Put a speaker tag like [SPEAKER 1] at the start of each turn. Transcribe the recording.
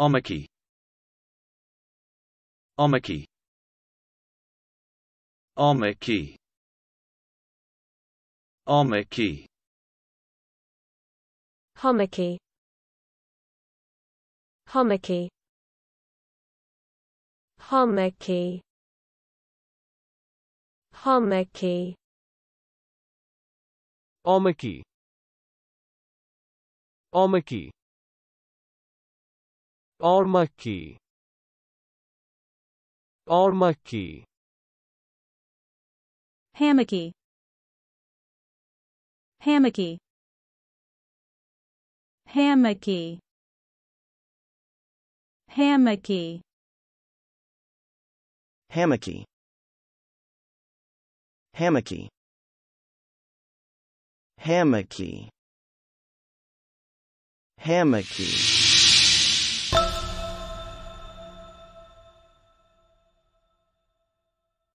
[SPEAKER 1] Omaki Omaki Omaki Omaki Homaki Homaki Homaki Homaki Omaki Omaki Ormaki Ormaki Hammocky Hammocky Hammocky Hammocky Hammocky Hammocky
[SPEAKER 2] Hammocky Hammocky